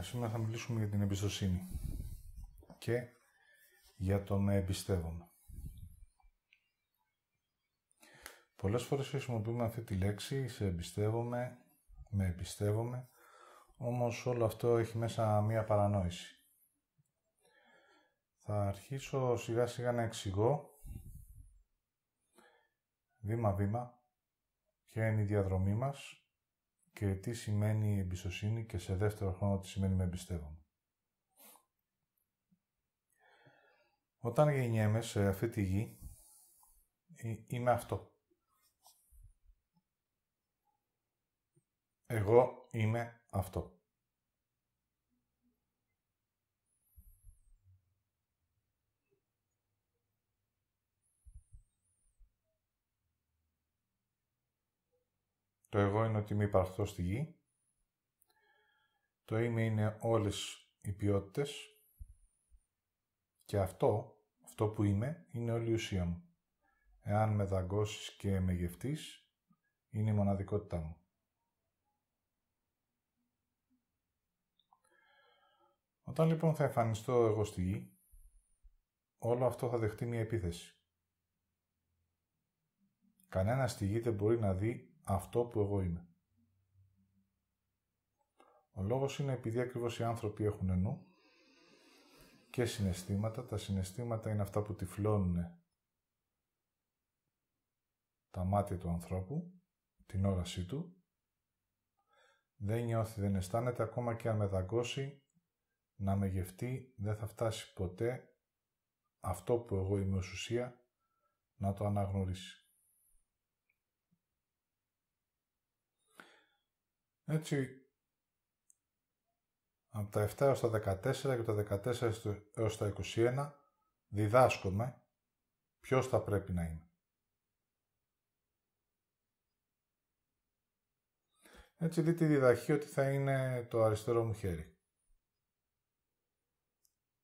Σήμερα θα μιλήσουμε για την εμπιστοσύνη και για το να εμπιστεύομαι. Πολλές φορές χρησιμοποιούμε αυτή τη λέξη, σε εμπιστεύομαι, με εμπιστεύομαι, όμως όλο αυτό έχει μέσα μία παρανόηση. Θα αρχίσω σιγά σιγά να εξηγώ, βήμα βήμα, ποια είναι η διαδρομή μας και τι σημαίνει εμπιστοσύνη και σε δεύτερο χρόνο τι σημαίνει με εμπιστεύομαι. Όταν γεννιέμαι σε αυτή τη γη, είμαι αυτό. Εγώ είμαι αυτό. Το εγώ είναι ότι είμαι υπαρκτό στη γη. Το είμαι είναι όλες οι ποιότητες. Και αυτό, αυτό που είμαι, είναι όλη η ουσία μου. Εάν με δαγκώσεις και με γευτείς, είναι η μοναδικότητά μου. Όταν λοιπόν θα εμφανιστώ εγώ στη γη, όλο αυτό θα δεχτεί μια επίθεση. Κανένας στη γη δεν μπορεί να δει αυτό που εγώ είμαι. Ο λόγος είναι επειδή ακριβώς οι άνθρωποι έχουν νου και συναισθήματα. Τα συναισθήματα είναι αυτά που τυφλώνουν τα μάτια του ανθρώπου, την όρασή του. Δεν νιώθει, δεν αισθάνεται, ακόμα και αν με δαγκώσει, να με γευτεί, δεν θα φτάσει ποτέ αυτό που εγώ είμαι ως ουσία να το αναγνωρίσει. Έτσι, από τα 7 έως τα 14 και τα 14 έως τα 21 διδάσκομαι ποιος θα πρέπει να είναι. Έτσι δείτε η διδαχή ότι θα είναι το αριστερό μου χέρι.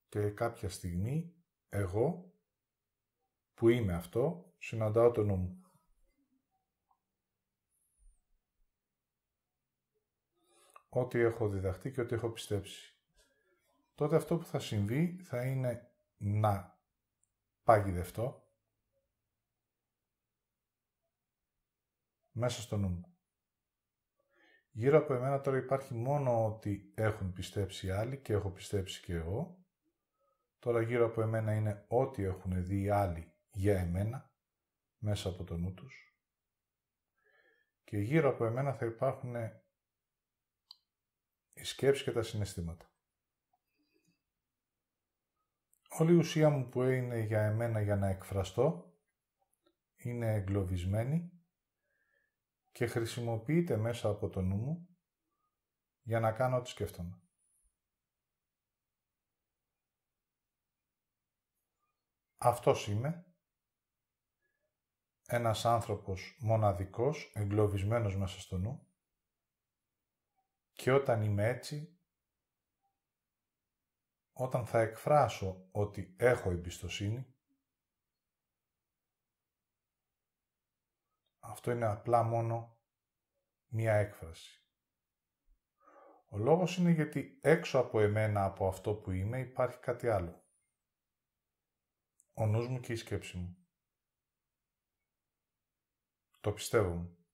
Και κάποια στιγμή εγώ που είμαι αυτό συναντάω τον νου μου. ό,τι έχω διδαχτεί και ό,τι έχω πιστέψει. Τότε αυτό που θα συμβεί θα είναι να παγιδευτώ μέσα στο νου μου. Γύρω από εμένα τώρα υπάρχει μόνο ότι έχουν πιστέψει άλλοι και έχω πιστέψει και εγώ. Τώρα γύρω από εμένα είναι ό,τι έχουν δει οι άλλοι για εμένα, μέσα από το νου τους. Και γύρω από εμένα θα υπάρχουν η σκέψη και τα συναισθήματα. Όλη η ουσία μου που είναι για εμένα για να εκφραστώ είναι εγκλωβισμένη και χρησιμοποιείται μέσα από το νου μου για να κάνω ό,τι σκέφτομαι. Αυτός είμαι, ένας άνθρωπος μοναδικός, εγκλωβισμένος μέσα στο νου, και όταν είμαι έτσι, όταν θα εκφράσω ότι έχω εμπιστοσύνη, αυτό είναι απλά μόνο μία έκφραση. Ο λόγος είναι γιατί έξω από εμένα, από αυτό που είμαι, υπάρχει κάτι άλλο. Ο νους μου και η σκέψη μου. Το πιστεύω μου.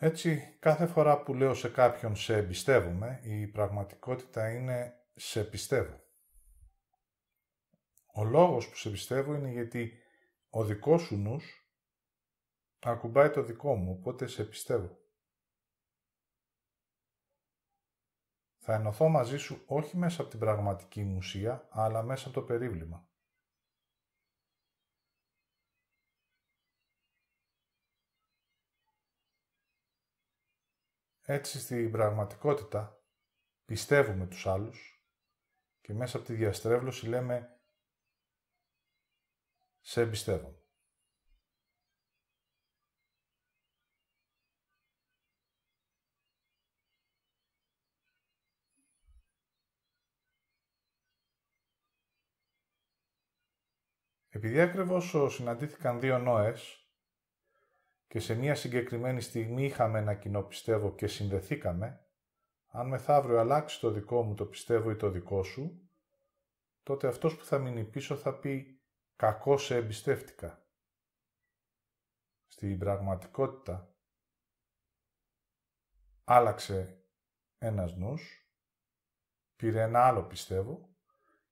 Έτσι, κάθε φορά που λέω σε κάποιον «σε εμπιστεύομαι», η πραγματικότητα είναι «σε πιστεύω». Ο λόγος που σε πιστεύω είναι γιατί ο δικός σου νους ακουμπάει το δικό μου, οπότε σε πιστεύω. Θα ενωθώ μαζί σου όχι μέσα από την πραγματική μουσία, αλλά μέσα από το περίβλημα. Έτσι στην πραγματικότητα πιστεύουμε τους άλλους και μέσα από τη διαστρέβλωση λέμε «Σε εμπιστεύομαι». Επειδή ακριβώς συναντήθηκαν δύο νόες, και σε μια συγκεκριμένη στιγμή είχαμε ένα κοινό πιστεύω και συνδεθήκαμε, αν μεθαύριο αλλάξει το δικό μου το πιστεύω ή το δικό σου, τότε αυτός που θα μείνει πίσω θα πει «κακό σε εμπιστεύτηκα». Στην πραγματικότητα άλλαξε ένας νους, πήρε ένα άλλο πιστεύω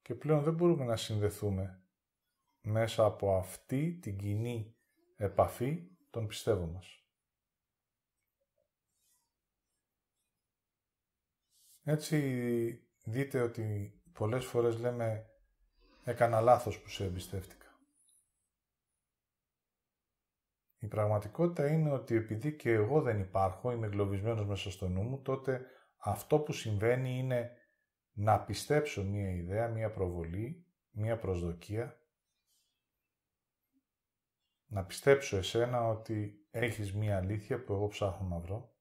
και πλέον δεν μπορούμε να συνδεθούμε μέσα από αυτή την κοινή επαφή τον πιστεύω μας. Έτσι δείτε ότι πολλές φορές λέμε έκανα λάθος που σε εμπιστεύτηκα. Η πραγματικότητα είναι ότι επειδή και εγώ δεν υπάρχω, είμαι εγκλωβισμένος μέσα στο νου μου, τότε αυτό που συμβαίνει είναι να πιστέψω μία ιδέα, μία προβολή, μία προσδοκία να πιστέψω εσένα ότι έχεις μία αλήθεια που εγώ ψάχνω να βρω.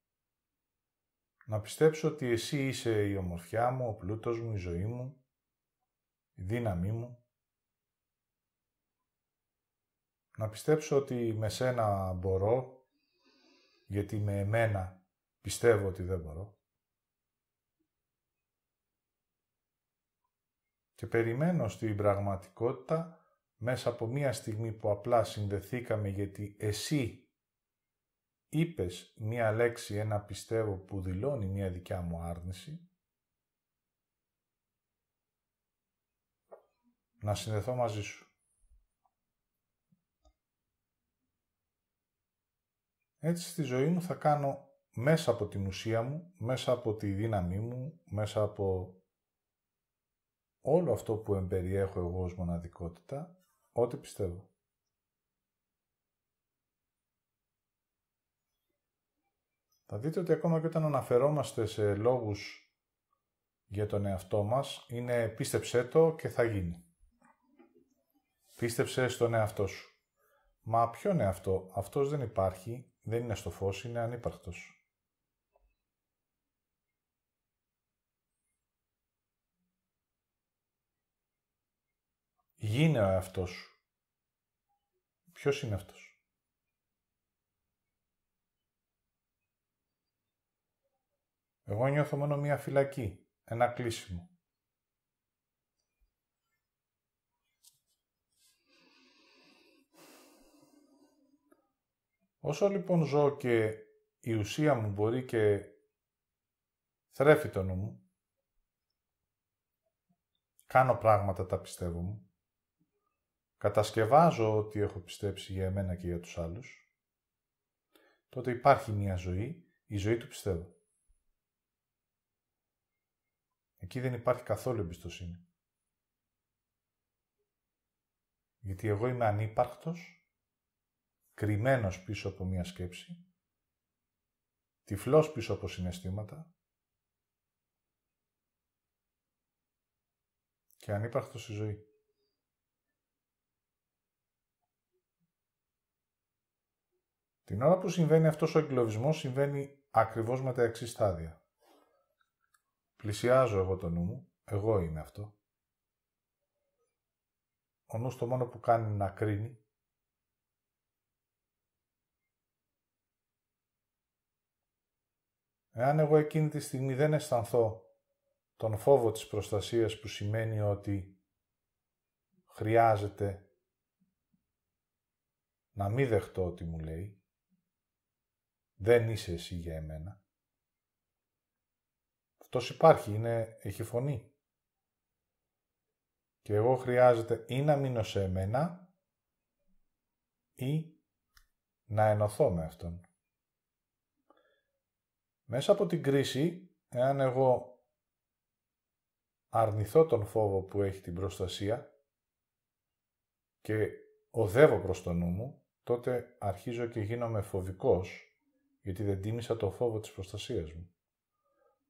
Να πιστέψω ότι εσύ είσαι η ομορφιά μου, ο πλούτος μου, η ζωή μου, η δύναμή μου. Να πιστέψω ότι με σένα μπορώ, γιατί με εμένα πιστεύω ότι δεν μπορώ. Και περιμένω στην πραγματικότητα μέσα από μία στιγμή που απλά συνδεθήκαμε γιατί εσύ είπες μία λέξη, ένα πιστεύω που δηλώνει μία δικιά μου άρνηση, να συνδεθώ μαζί σου. Έτσι στη ζωή μου θα κάνω μέσα από την ουσία μου, μέσα από τη δύναμή μου, μέσα από όλο αυτό που εμπεριέχω εγώ ως μοναδικότητα, Ό,τι πιστεύω Θα δείτε ότι ακόμα και όταν αναφερόμαστε σε λόγους για τον εαυτό μας, είναι πίστεψέ το και θα γίνει. Πίστεψε στον εαυτό σου. Μα ποιον εαυτό, αυτός δεν υπάρχει, δεν είναι στο φως, είναι ανύπαρκτος. Γίνε ο εαυτό σου. Ποιος είναι αυτός. Εγώ νιώθω μόνο μία φυλακή, ένα κλείσιμο. Όσο λοιπόν ζω και η ουσία μου μπορεί και θρέφει το νου μου, κάνω πράγματα τα πιστεύω μου, κατασκευάζω ό,τι έχω πιστέψει για εμένα και για τους άλλους, τότε υπάρχει μία ζωή, η ζωή του πιστεύω. Εκεί δεν υπάρχει καθόλου εμπιστοσύνη. Γιατί εγώ είμαι ανύπαρκτος, κρυμμένος πίσω από μία σκέψη, τυφλός πίσω από συναισθήματα και ανύπαρκτος στη ζωή. Την ώρα που συμβαίνει αυτός ο εγκλωβισμός συμβαίνει ακριβώς με τα εξής στάδια. Πλησιάζω εγώ το νου μου, εγώ είμαι αυτό. Ο νους το μόνο που κάνει είναι να κρίνει. Εάν εγώ εκείνη τη στιγμή δεν αισθανθώ τον φόβο της προστασίας που σημαίνει ότι χρειάζεται να μην δεχτώ ότι μου λέει, δεν είσαι εσύ για εμένα. Αυτός υπάρχει, είναι, έχει φωνή. Και εγώ χρειάζεται ή να μείνω σε εμένα ή να ενωθώ με αυτόν. Μέσα από την κρίση, εάν εγώ αρνηθώ τον φόβο που έχει την προστασία και οδεύω προς το νου μου, τότε αρχίζω και γίνομαι φοβικός γιατί δεν τίμησα το φόβο της προστασίας μου.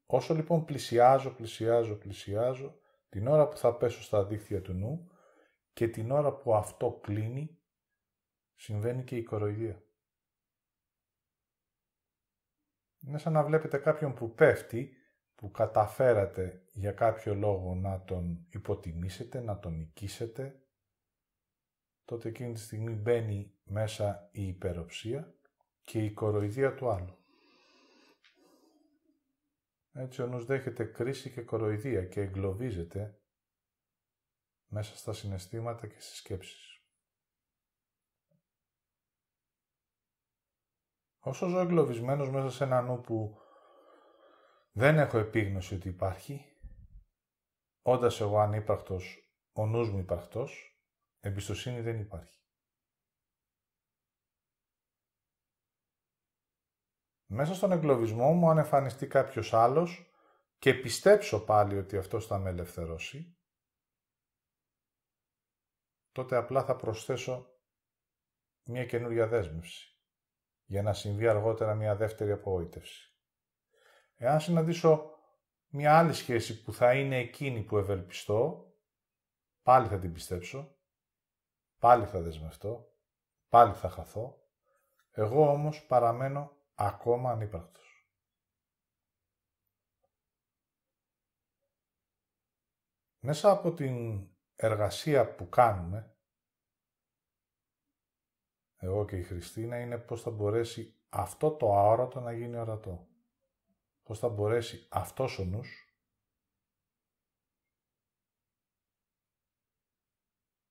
Όσο λοιπόν πλησιάζω, πλησιάζω, πλησιάζω, την ώρα που θα πέσω στα δίχτυα του νου και την ώρα που αυτό κλείνει, συμβαίνει και η κοροϊδία. Είναι σαν να βλέπετε κάποιον που πέφτει, που καταφέρατε για κάποιο λόγο να τον υποτιμήσετε, να τον νικήσετε, τότε εκείνη τη στιγμή μπαίνει μέσα η υπεροψία και η κοροϊδία του άλλου. Έτσι ο νους δέχεται κρίση και κοροϊδία και εγκλωβίζεται μέσα στα συναισθήματα και στις σκέψεις. Όσο ζω εγκλωβισμένος μέσα σε ένα νου που δεν έχω επίγνωση ότι υπάρχει, όντας εγώ ανύπαρκτος, ο νους μου υπαρκτός, εμπιστοσύνη δεν υπάρχει. μέσα στον εγκλωβισμό μου, αν εμφανιστεί κάποιος άλλος και πιστέψω πάλι ότι αυτός θα με ελευθερώσει, τότε απλά θα προσθέσω μια καινούρια δέσμευση για να συμβεί αργότερα μια δεύτερη απογοήτευση. Εάν συναντήσω μια άλλη σχέση που θα είναι εκείνη που ευελπιστώ, πάλι θα την πιστέψω, πάλι θα δεσμευτώ, πάλι θα χαθώ. Εγώ όμως παραμένω ακόμα ανύπαρκτος. Μέσα από την εργασία που κάνουμε, εγώ και η Χριστίνα, είναι πώς θα μπορέσει αυτό το αόρατο να γίνει ορατό. Πώς θα μπορέσει αυτός ο νους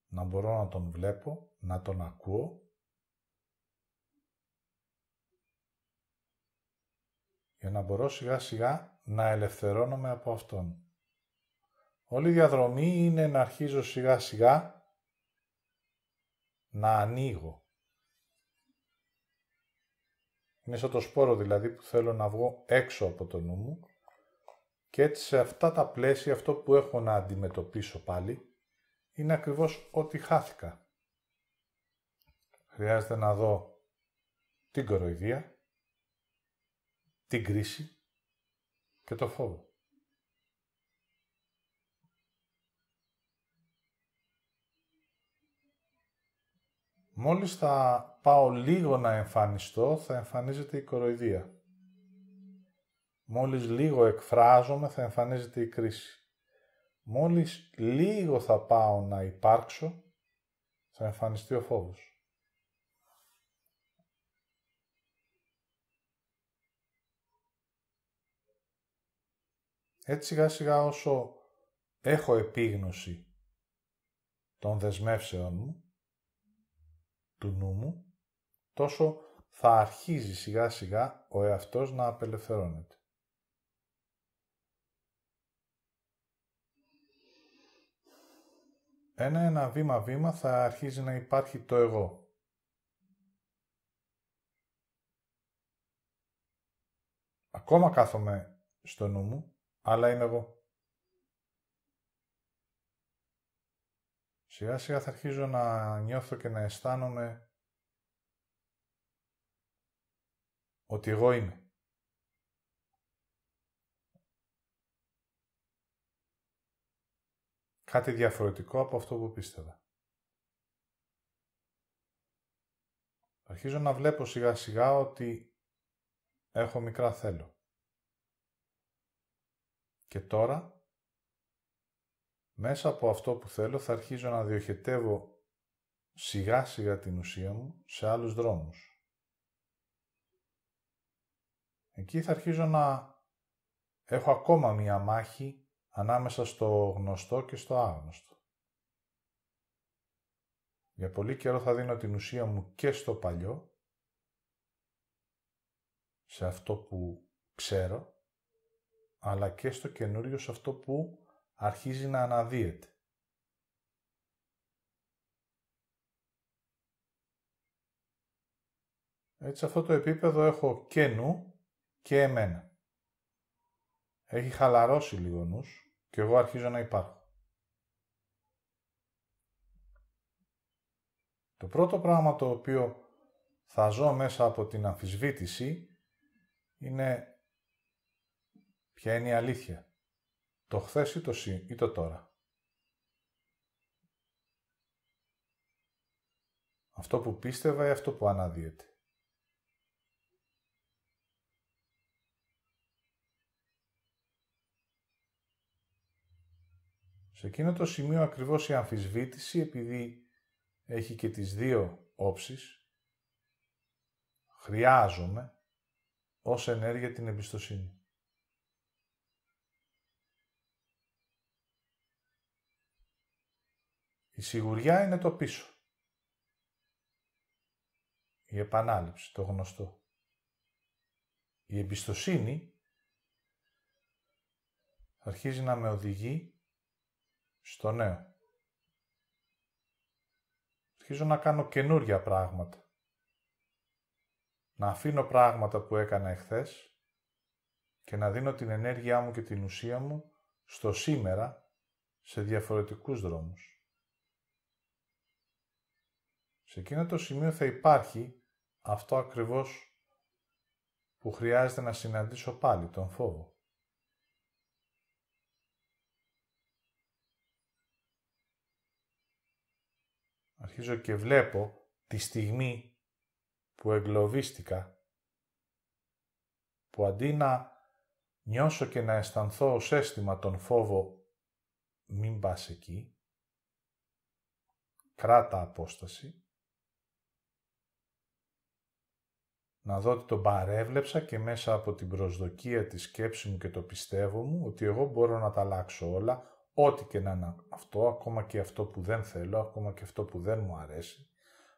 να μπορώ να τον βλέπω, να τον ακούω για να μπορώ σιγά σιγά να ελευθερώνομαι από αυτόν. Όλη η διαδρομή είναι να αρχίζω σιγά σιγά να ανοίγω. Είναι σαν το σπόρο δηλαδή που θέλω να βγω έξω από το νου μου και έτσι σε αυτά τα πλαίσια αυτό που έχω να αντιμετωπίσω πάλι είναι ακριβώς ότι χάθηκα. Χρειάζεται να δω την κοροϊδία, την κρίση και το φόβο. Μόλις θα πάω λίγο να εμφανιστώ, θα εμφανίζεται η κοροϊδία. Μόλις λίγο εκφράζομαι, θα εμφανίζεται η κρίση. Μόλις λίγο θα πάω να υπάρξω, θα εμφανιστεί ο φόβος. Έτσι σιγά σιγά όσο έχω επίγνωση των δεσμεύσεων μου, του νου μου, τόσο θα αρχίζει σιγά σιγά ο εαυτός να απελευθερώνεται. Ένα ένα βήμα βήμα θα αρχίζει να υπάρχει το εγώ. Ακόμα κάθομαι στο νου μου αλλά είμαι εγώ. Σιγά σιγά θα αρχίζω να νιώθω και να αισθάνομαι ότι εγώ είμαι. Κάτι διαφορετικό από αυτό που πίστευα. Αρχίζω να βλέπω σιγά σιγά ότι έχω μικρά θέλω. Και τώρα, μέσα από αυτό που θέλω, θα αρχίζω να διοχετεύω σιγά σιγά την ουσία μου σε άλλους δρόμους. Εκεί θα αρχίζω να έχω ακόμα μία μάχη ανάμεσα στο γνωστό και στο άγνωστο. Για πολύ καιρό θα δίνω την ουσία μου και στο παλιό, σε αυτό που ξέρω, αλλά και στο καινούριο σε αυτό που αρχίζει να αναδύεται. Έτσι, σε αυτό το επίπεδο έχω και και εμένα. Έχει χαλαρώσει λίγο νους και εγώ αρχίζω να υπάρχω. Το πρώτο πράγμα το οποίο θα ζω μέσα από την αμφισβήτηση είναι Ποια είναι η αλήθεια. Το χθες ή το συ ή το τώρα. Αυτό που πίστευα ή αυτό που αναδύεται. Σε εκείνο το σημείο ακριβώς η αμφισβήτηση, επειδή έχει και τις δύο όψεις, χρειάζομαι ως ενέργεια την εμπιστοσύνη. Η σιγουριά είναι το πίσω. Η επανάληψη, το γνωστό. Η εμπιστοσύνη αρχίζει να με οδηγεί στο νέο. Αρχίζω να κάνω καινούρια πράγματα. Να αφήνω πράγματα που έκανα εχθές και να δίνω την ενέργειά μου και την ουσία μου στο σήμερα σε διαφορετικούς δρόμους. Σε εκείνο το σημείο θα υπάρχει αυτό ακριβώς που χρειάζεται να συναντήσω πάλι τον φόβο. Αρχίζω και βλέπω τη στιγμή που εγκλωβίστηκα, που αντί να νιώσω και να αισθανθώ ως αίσθημα τον φόβο «μην πας εκεί», «κράτα απόσταση», να δω ότι τον παρέβλεψα και μέσα από την προσδοκία της σκέψης μου και το πιστεύω μου ότι εγώ μπορώ να τα αλλάξω όλα, ό,τι και να είναι αυτό, ακόμα και αυτό που δεν θέλω, ακόμα και αυτό που δεν μου αρέσει,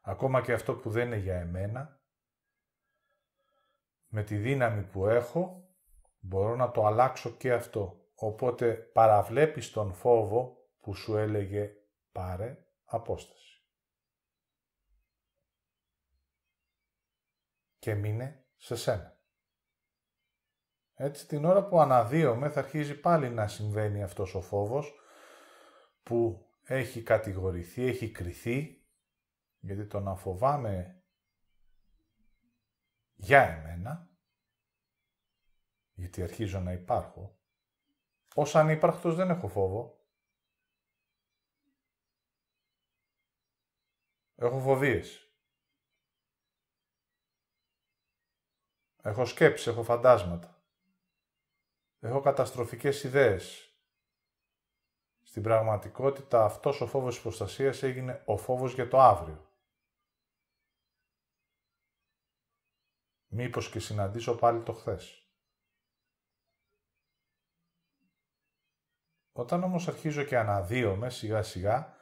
ακόμα και αυτό που δεν είναι για εμένα, με τη δύναμη που έχω μπορώ να το αλλάξω και αυτό. Οπότε παραβλέπεις τον φόβο που σου έλεγε πάρε απόσταση. και μείνε σε σένα. Έτσι την ώρα που αναδύομαι θα αρχίζει πάλι να συμβαίνει αυτός ο φόβος που έχει κατηγορηθεί, έχει κριθεί, γιατί το να φοβάμαι για εμένα, γιατί αρχίζω να υπάρχω, ως ανύπαρκτος δεν έχω φόβο. Έχω φοβίες. Έχω σκέψεις, έχω φαντάσματα. Έχω καταστροφικές ιδέες. Στην πραγματικότητα αυτός ο φόβος της προστασίας έγινε ο φόβος για το αύριο. Μήπως και συναντήσω πάλι το χθες. Όταν όμως αρχίζω και αναδύομαι σιγά σιγά,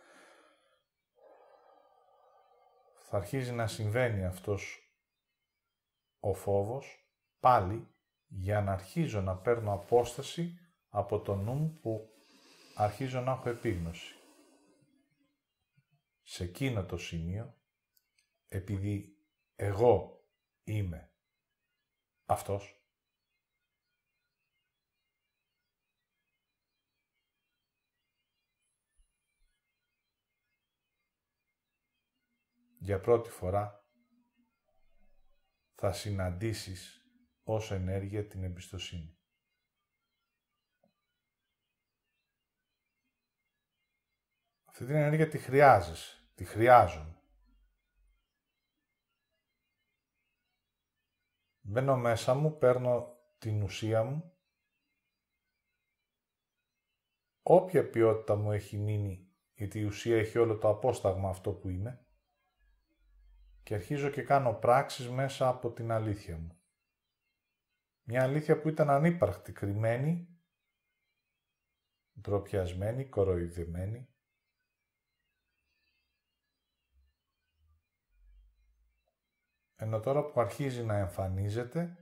θα αρχίζει να συμβαίνει αυτός ο φόβος πάλι για να αρχίζω να παίρνω απόσταση από το νου που αρχίζω να έχω επίγνωση. Σε εκείνο το σημείο, επειδή εγώ είμαι αυτός, για πρώτη φορά θα συναντήσεις ως ενέργεια την εμπιστοσύνη. Αυτή την ενέργεια τη χρειάζεσαι, τη χρειάζομαι. Μπαίνω μέσα μου, παίρνω την ουσία μου. Όποια ποιότητα μου έχει μείνει, γιατί η ουσία έχει όλο το απόσταγμα αυτό που είναι, και αρχίζω και κάνω πράξεις μέσα από την αλήθεια μου. Μια αλήθεια που ήταν ανύπαρκτη, κρυμμένη, ντροπιασμένη, κοροϊδεμένη. Ενώ τώρα που αρχίζει να εμφανίζεται,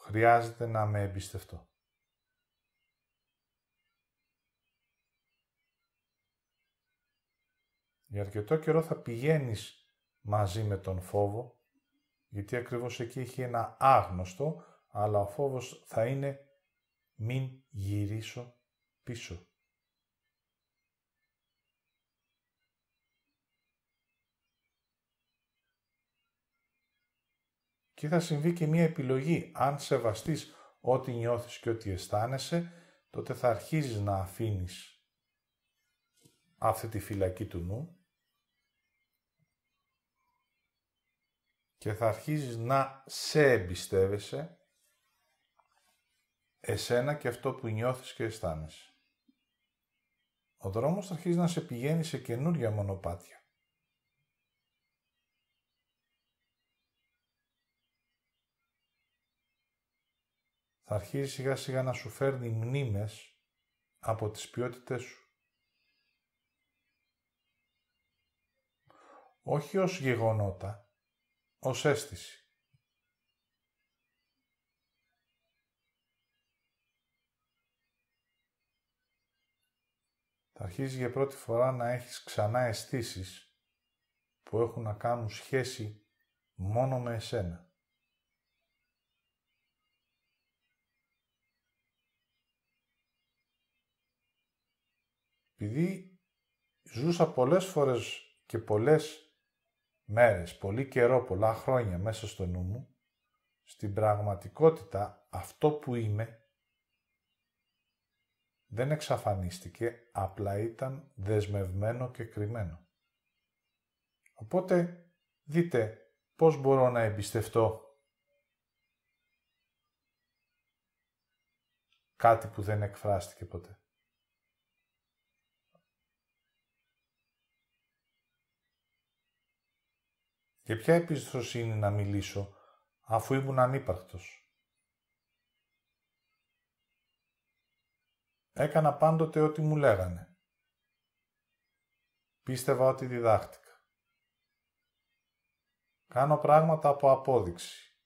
χρειάζεται να με εμπιστευτώ. Για αρκετό καιρό θα πηγαίνεις μαζί με τον φόβο, γιατί ακριβώς εκεί έχει ένα άγνωστο, αλλά ο φόβος θα είναι μην γυρίσω πίσω. Και θα συμβεί και μία επιλογή. Αν σεβαστείς ό,τι νιώθεις και ό,τι αισθάνεσαι, τότε θα αρχίζεις να αφήνεις αυτή τη φυλακή του νου και θα αρχίζεις να σε εμπιστεύεσαι εσένα και αυτό που νιώθεις και αισθάνεσαι. Ο δρόμος θα αρχίζει να σε πηγαίνει σε καινούρια μονοπάτια. Θα αρχίζει σιγά σιγά να σου φέρνει μνήμες από τις ποιότητές σου. Όχι ως γεγονότα, ως αίσθηση. Θα αρχίζει για πρώτη φορά να έχεις ξανά αισθήσεις που έχουν να κάνουν σχέση μόνο με εσένα. Επειδή ζούσα πολλές φορές και πολλές μέρες, πολύ καιρό, πολλά χρόνια μέσα στο νου μου, στην πραγματικότητα αυτό που είμαι δεν εξαφανίστηκε, απλά ήταν δεσμευμένο και κρυμμένο. Οπότε δείτε πώς μπορώ να εμπιστευτώ κάτι που δεν εκφράστηκε ποτέ. Και ποια εμπιστοσύνη να μιλήσω, αφού ήμουν ανύπαρκτος. Έκανα πάντοτε ό,τι μου λέγανε. Πίστευα ότι διδάχτηκα. Κάνω πράγματα από απόδειξη.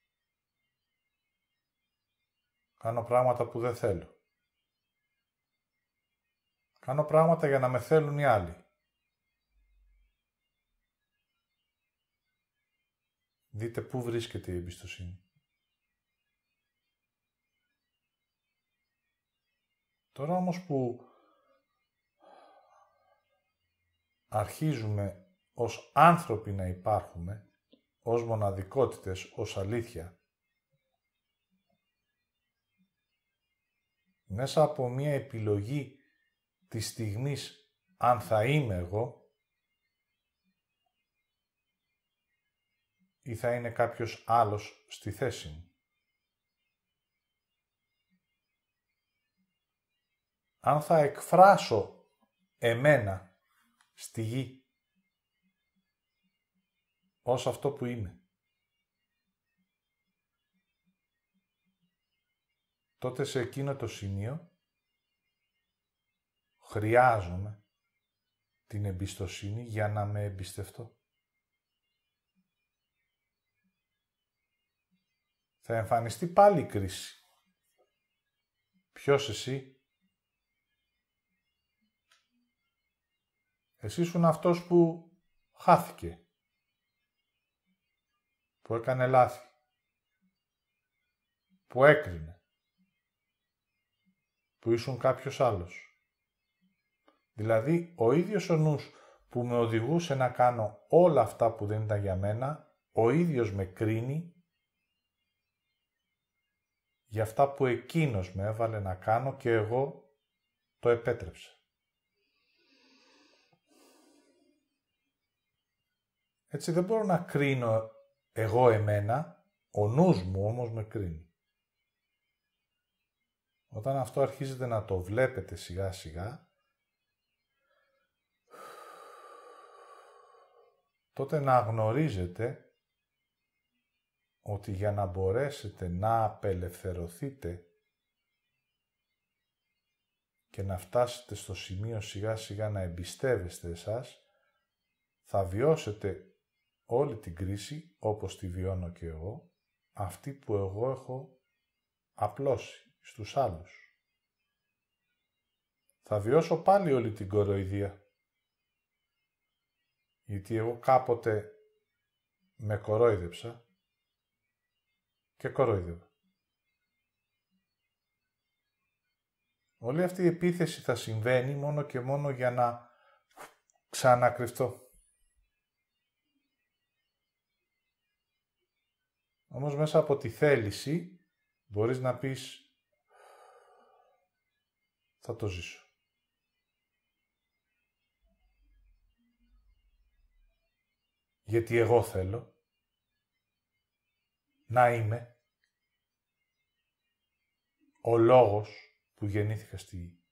Κάνω πράγματα που δεν θέλω. Κάνω πράγματα για να με θέλουν οι άλλοι. Δείτε πού βρίσκεται η εμπιστοσύνη. Τώρα όμως που αρχίζουμε ως άνθρωποι να υπάρχουμε, ως μοναδικότητες, ως αλήθεια, μέσα από μία επιλογή της στιγμής αν θα είμαι εγώ, ή θα είναι κάποιος άλλος στη θέση μου. Αν θα εκφράσω εμένα στη γη ως αυτό που είμαι. τότε σε εκείνο το σημείο χρειάζομαι την εμπιστοσύνη για να με εμπιστευτώ. θα εμφανιστεί πάλι η κρίση. Ποιος εσύ? Εσύ ήσουν αυτός που χάθηκε. Που έκανε λάθη. Που έκρινε. Που ήσουν κάποιος άλλος. Δηλαδή, ο ίδιος ο νους που με οδηγούσε να κάνω όλα αυτά που δεν ήταν για μένα, ο ίδιος με κρίνει για αυτά που εκείνος με έβαλε να κάνω και εγώ το επέτρεψα. Έτσι δεν μπορώ να κρίνω εγώ εμένα, ο νους μου όμως με κρίνει. Όταν αυτό αρχίζετε να το βλέπετε σιγά σιγά, τότε να γνωρίζετε ότι για να μπορέσετε να απελευθερωθείτε και να φτάσετε στο σημείο σιγά σιγά να εμπιστεύεστε εσάς, θα βιώσετε όλη την κρίση όπως τη βιώνω και εγώ, αυτή που εγώ έχω απλώσει στους άλλους. Θα βιώσω πάλι όλη την κοροϊδία. Γιατί εγώ κάποτε με κορόιδεψα και κορόιδευε. Όλη αυτή η επίθεση θα συμβαίνει μόνο και μόνο για να ξανακρυφτώ. Όμως μέσα από τη θέληση μπορείς να πεις θα το ζήσω. Γιατί εγώ θέλω να είμαι ο λόγος που γεννήθηκα στη γη.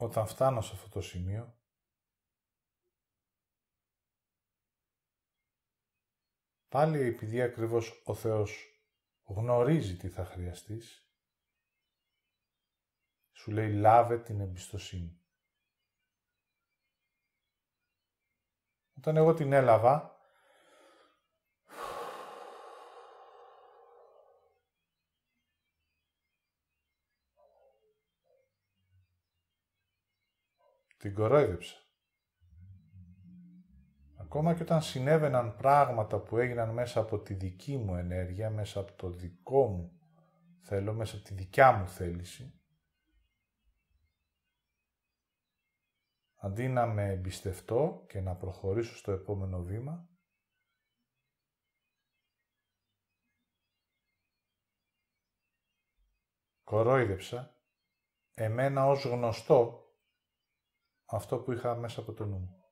Όταν φτάνω σε αυτό το σημείο, πάλι επειδή ακριβώς ο Θεός γνωρίζει τι θα χρειαστείς, σου λέει λάβε την εμπιστοσύνη. Όταν εγώ την έλαβα, Την κορόιδεψε. Ακόμα και όταν συνέβαιναν πράγματα που έγιναν μέσα από τη δική μου ενέργεια, μέσα από το δικό μου θέλω, μέσα από τη δικιά μου θέληση, αντί να με εμπιστευτώ και να προχωρήσω στο επόμενο βήμα, κορόιδεψα εμένα ως γνωστό αυτό που είχα μέσα από το νου μου.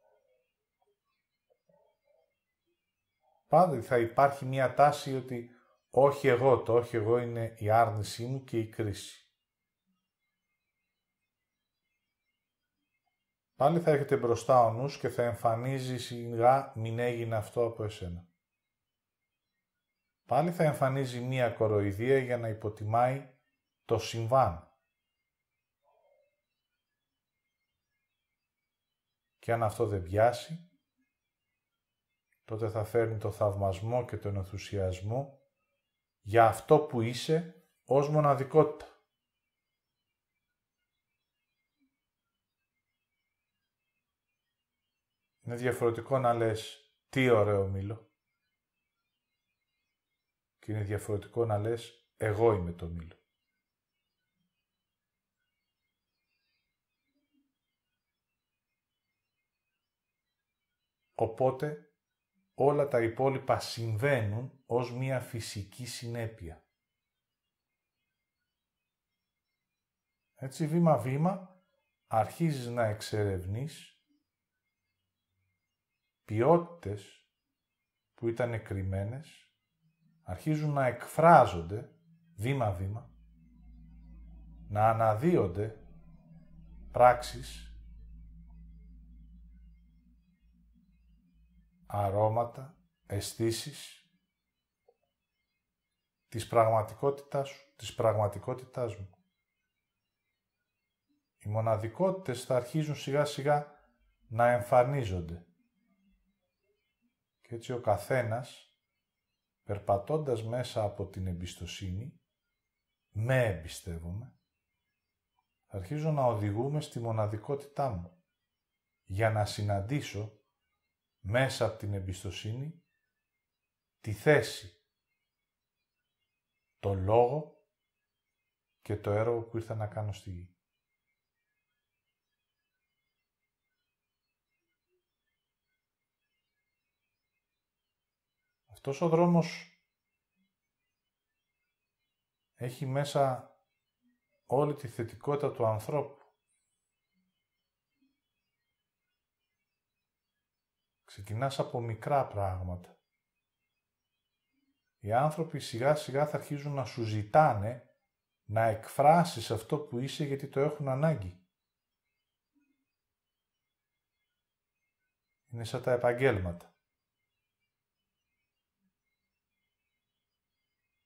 Πάντα θα υπάρχει μία τάση ότι όχι εγώ, το όχι εγώ είναι η άρνησή μου και η κρίση. Πάλι θα έρχεται μπροστά ο νους και θα εμφανίζει σιγά μην έγινε αυτό από εσένα. Πάλι θα εμφανίζει μία κοροϊδία για να υποτιμάει το συμβάν. Και αν αυτό δεν πιάσει, τότε θα φέρνει το θαυμασμό και τον ενθουσιασμό για αυτό που είσαι ως μοναδικότητα. Είναι διαφορετικό να λες τι ωραίο μήλο και είναι διαφορετικό να λες εγώ είμαι το μήλο. Οπότε όλα τα υπόλοιπα συμβαίνουν ως μία φυσική συνέπεια. Έτσι βήμα-βήμα αρχίζεις να εξερευνείς ποιότητες που ήταν κρυμμένες, αρχίζουν να εκφράζονται βήμα-βήμα, να αναδύονται πράξεις αρώματα, αισθήσεις της πραγματικότητάς σου, της πραγματικότητάς μου. Οι μοναδικότητες θα αρχίζουν σιγά σιγά να εμφανίζονται. Και έτσι ο καθένας, περπατώντας μέσα από την εμπιστοσύνη, με εμπιστεύομαι, αρχίζω να οδηγούμε στη μοναδικότητά μου, για να συναντήσω μέσα από την εμπιστοσύνη τη θέση, το λόγο και το έργο που ήρθα να κάνω στη γη. Αυτός ο δρόμος έχει μέσα όλη τη θετικότητα του ανθρώπου. Ξεκινάς από μικρά πράγματα. Οι άνθρωποι σιγά σιγά θα αρχίζουν να σου ζητάνε να εκφράσεις αυτό που είσαι γιατί το έχουν ανάγκη. Είναι σαν τα επαγγέλματα.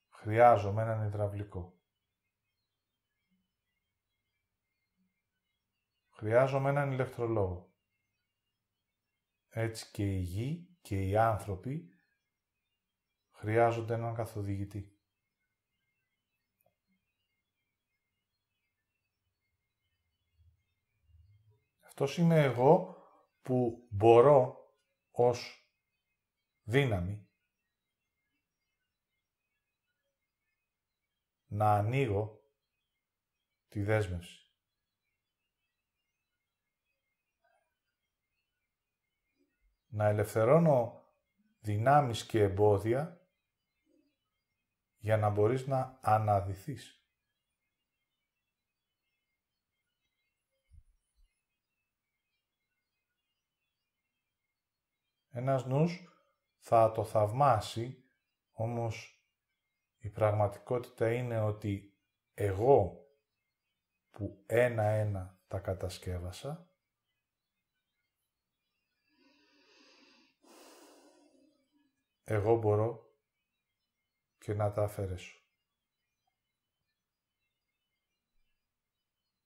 Χρειάζομαι έναν υδραυλικό. Χρειάζομαι έναν ηλεκτρολόγο. Έτσι και η γη και οι άνθρωποι χρειάζονται έναν καθοδηγητή. Αυτός είμαι εγώ που μπορώ ως δύναμη να ανοίγω τη δέσμευση. να ελευθερώνω δυνάμεις και εμπόδια για να μπορείς να αναδυθείς. Ένας νους θα το θαυμάσει, όμως η πραγματικότητα είναι ότι εγώ που ένα-ένα τα κατασκεύασα, εγώ μπορώ και να τα αφαιρέσω.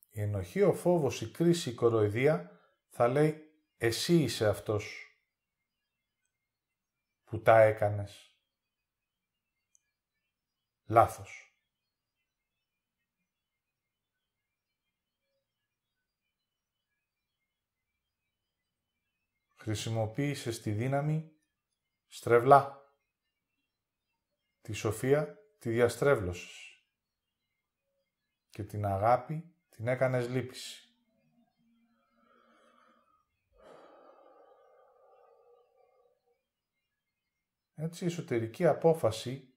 Η ενοχή, ο φόβος, η κρίση, η κοροϊδία θα λέει εσύ είσαι αυτός που τα έκανες. Λάθος. Χρησιμοποίησες τη δύναμη στρεβλά. Τη σοφία τη διαστρέβλωσες και την αγάπη την έκανες λύπηση. Έτσι η εσωτερική απόφαση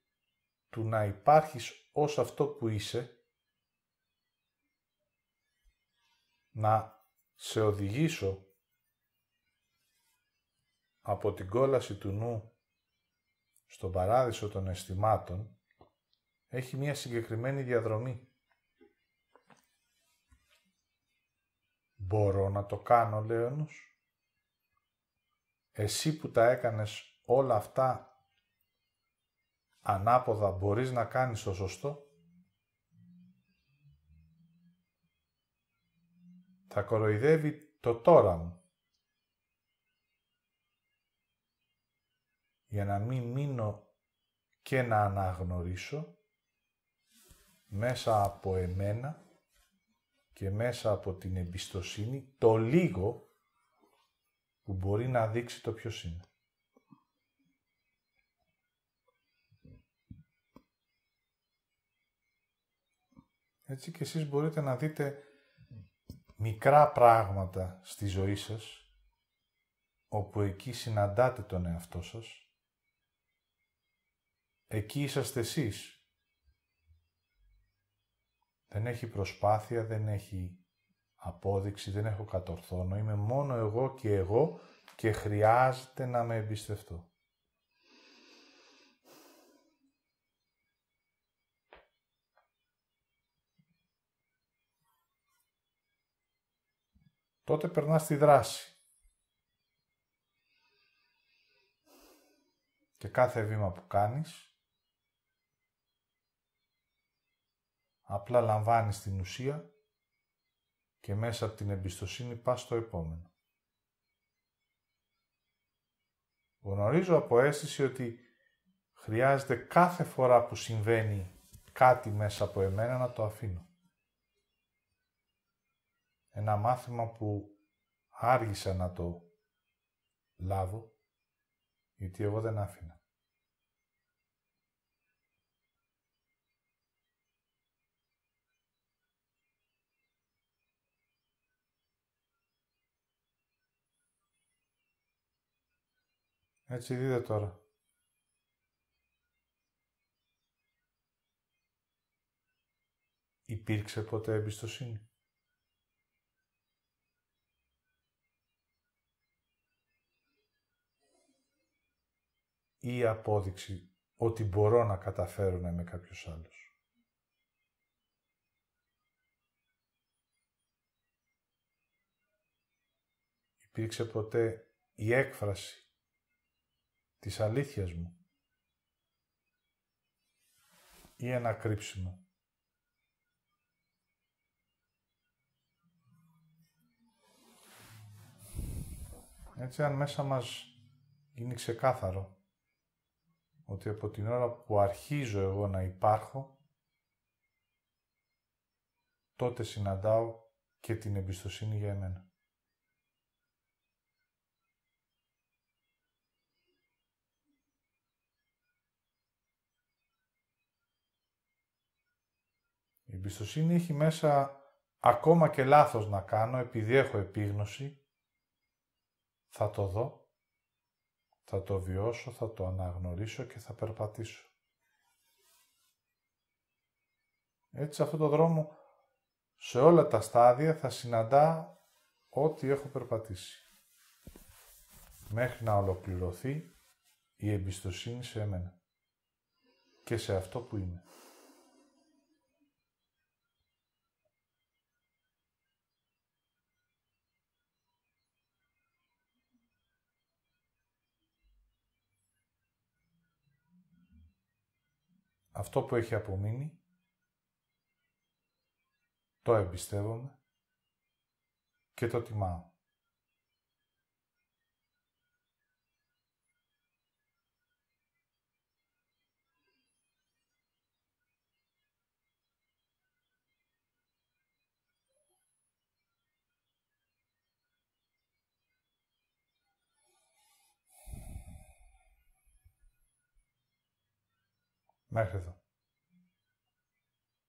του να υπάρχεις ως αυτό που είσαι, να σε οδηγήσω από την κόλαση του νου στον παράδεισο των αισθημάτων έχει μία συγκεκριμένη διαδρομή. Μπορώ να το κάνω, λέει νους. Εσύ που τα έκανες όλα αυτά ανάποδα μπορείς να κάνεις το σωστό. Θα κοροϊδεύει το τώρα μου. για να μην μείνω και να αναγνωρίσω μέσα από εμένα και μέσα από την εμπιστοσύνη το λίγο που μπορεί να δείξει το ποιος είναι. Έτσι και εσείς μπορείτε να δείτε μικρά πράγματα στη ζωή σας, όπου εκεί συναντάτε τον εαυτό σας, Εκεί είσαστε εσείς. Δεν έχει προσπάθεια, δεν έχει απόδειξη, δεν έχω κατορθώνω. Είμαι μόνο εγώ και εγώ και χρειάζεται να με εμπιστευτώ. Τότε περνάς στη δράση. Και κάθε βήμα που κάνεις Απλά λαμβάνεις την ουσία και μέσα από την εμπιστοσύνη πας στο επόμενο. Γνωρίζω από αίσθηση ότι χρειάζεται κάθε φορά που συμβαίνει κάτι μέσα από εμένα να το αφήνω. Ένα μάθημα που άργησα να το λάβω, γιατί εγώ δεν άφηνα. Έτσι δείτε τώρα. Υπήρξε ποτέ εμπιστοσύνη. Ή απόδειξη ότι μπορώ να καταφέρω να είμαι κάποιος άλλος. Υπήρξε ποτέ η έκφραση της αλήθειας μου ή ένα κρύψιμο. Έτσι, αν μέσα μας γίνει ξεκάθαρο ότι από την ώρα που αρχίζω εγώ να υπάρχω, τότε συναντάω και την εμπιστοσύνη για εμένα. εμπιστοσύνη έχει μέσα ακόμα και λάθος να κάνω επειδή έχω επίγνωση. Θα το δω, θα το βιώσω, θα το αναγνωρίσω και θα περπατήσω. Έτσι αυτό το τον δρόμο σε όλα τα στάδια θα συναντά ό,τι έχω περπατήσει. Μέχρι να ολοκληρωθεί η εμπιστοσύνη σε εμένα και σε αυτό που είμαι. αυτό που έχει απομείνει, το εμπιστεύομαι και το τιμάω. Mais razão.